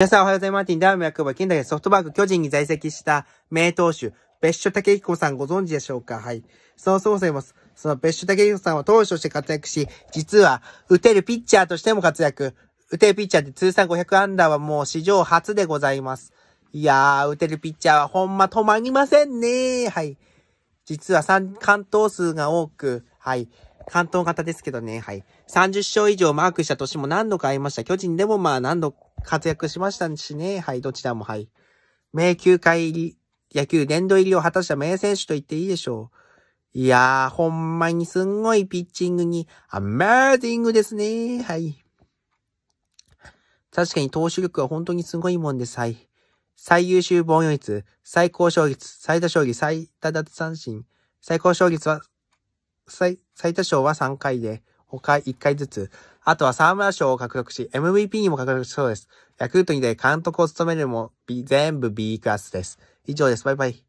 皆さんおはようございます。マーティン、ダウム役場、近代ソフトバンク巨人に在籍した名投手、別所武彦さんご存知でしょうかはい。そうのいます。その別所武彦さんは投手として活躍し、実は、打てるピッチャーとしても活躍。打てるピッチャーって通算500アンダーはもう史上初でございます。いやー、打てるピッチャーはほんま止まりませんねはい。実は三関東数が多く、はい。関東型ですけどね、はい。30勝以上マークした年も何度かありました。巨人でもまあ何度活躍しましたしね。はい、どちらもはい。名球会入り、野球殿堂入りを果たした名選手と言っていいでしょう。いやー、ほんまにすんごいピッチングに、アマーティングですね。はい。確かに投手力は本当にすごいもんです。はい。最優秀防御率、最高勝率、最多勝利、最多奪三振、最高勝率は、最、最多勝は3回で、他1回ずつ、あとは沢村賞を獲得し、MVP にも獲得しそうです。ヤクルトにて監督を務めるも、全部 B クラスです。以上です。バイバイ。